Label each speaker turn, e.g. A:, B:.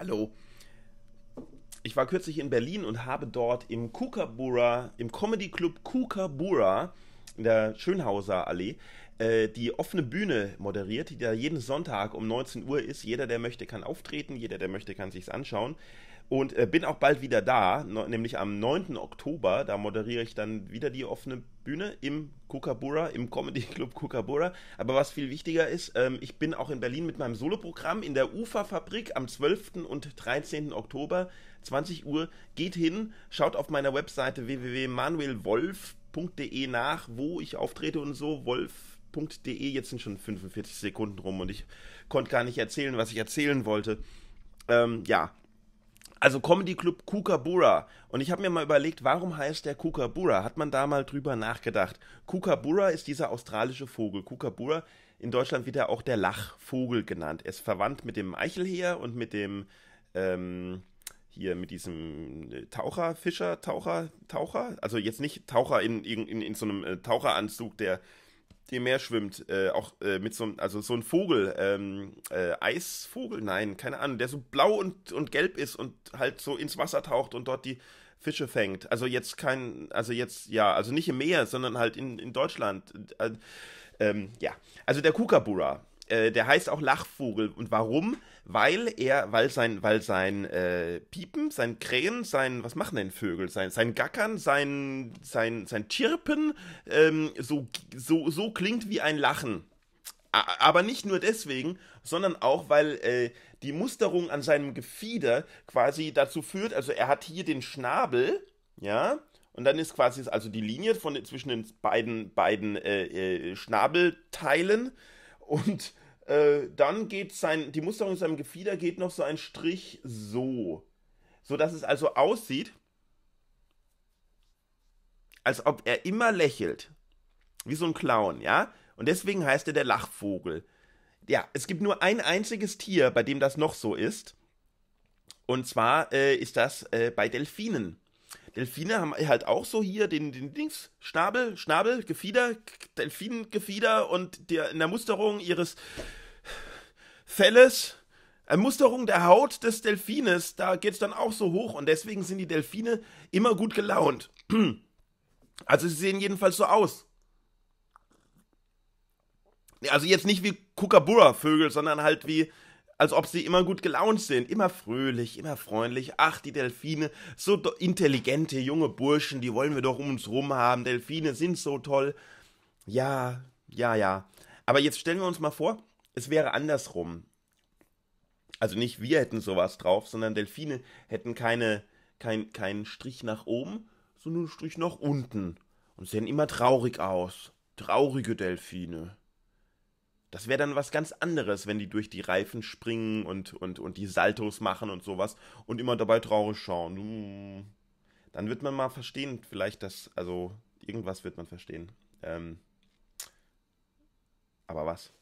A: hallo. Ich war kürzlich in Berlin und habe dort im Kukabura, im Comedy Club Kukabura, in der Schönhauser Allee äh, die offene Bühne moderiert, die da jeden Sonntag um 19 Uhr ist. Jeder, der möchte, kann auftreten, jeder, der möchte, kann sich's anschauen. Und äh, bin auch bald wieder da, no, nämlich am 9. Oktober. Da moderiere ich dann wieder die offene Bühne im Kukabura, im Comedy Club Kukabura. Aber was viel wichtiger ist, ähm, ich bin auch in Berlin mit meinem Soloprogramm in der Uferfabrik am 12. und 13. Oktober, 20 Uhr. Geht hin, schaut auf meiner Webseite www.manuelwolf.com wolf.de nach, wo ich auftrete und so. Wolf.de, jetzt sind schon 45 Sekunden rum und ich konnte gar nicht erzählen, was ich erzählen wollte. Ähm, ja. Also Comedy Club Kukabura. Und ich habe mir mal überlegt, warum heißt der Kukabura? Hat man da mal drüber nachgedacht? Kukabura ist dieser australische Vogel. Kukabura, in Deutschland wird er auch der Lachvogel genannt. Er ist verwandt mit dem Eichelheer und mit dem ähm, hier mit diesem äh, Taucher, Fischer, Taucher, Taucher. Also jetzt nicht Taucher in, in, in so einem äh, Taucheranzug, der im Meer schwimmt. Äh, auch äh, mit so einem, also so ein Vogel, ähm, äh, Eisvogel, nein, keine Ahnung, der so blau und, und gelb ist und halt so ins Wasser taucht und dort die Fische fängt. Also jetzt kein, also jetzt, ja, also nicht im Meer, sondern halt in, in Deutschland. Äh, ähm, ja, also der Kookaburra äh, der heißt auch Lachvogel. Und warum? Weil er, weil sein, weil sein äh, Piepen, sein Krähen, sein, was machen denn Vögel? Sein, sein Gackern, sein, sein, sein Chirpen ähm, so, so, so klingt wie ein Lachen. Aber nicht nur deswegen, sondern auch, weil äh, die Musterung an seinem Gefieder quasi dazu führt, also er hat hier den Schnabel, ja, und dann ist quasi also die Linie von, zwischen den beiden, beiden äh, äh, Schnabelteilen und äh, dann geht sein, die Musterung seinem Gefieder geht noch so ein Strich so. So dass es also aussieht, als ob er immer lächelt. Wie so ein Clown, ja? Und deswegen heißt er der Lachvogel. Ja, es gibt nur ein einziges Tier, bei dem das noch so ist. Und zwar äh, ist das äh, bei Delfinen. Delfine haben halt auch so hier den, den Dings, Schnabel, Schnabel, Gefieder, Delfinengefieder und der, in der Musterung ihres Felles, äh, Musterung der Haut des Delfines, da geht es dann auch so hoch und deswegen sind die Delfine immer gut gelaunt. Also sie sehen jedenfalls so aus. Also jetzt nicht wie Kookaburra-Vögel, sondern halt wie, als ob sie immer gut gelaunt sind, immer fröhlich, immer freundlich. Ach, die Delfine, so intelligente junge Burschen, die wollen wir doch um uns rum haben. Delfine sind so toll. Ja, ja, ja. Aber jetzt stellen wir uns mal vor, es wäre andersrum. Also nicht wir hätten sowas drauf, sondern Delfine hätten keine, kein, keinen Strich nach oben, sondern einen Strich nach unten. Und sehen immer traurig aus. Traurige Delfine. Das wäre dann was ganz anderes, wenn die durch die Reifen springen und, und, und die Saltos machen und sowas und immer dabei traurig schauen. Hm. Dann wird man mal verstehen, vielleicht das, also irgendwas wird man verstehen. Ähm, aber was?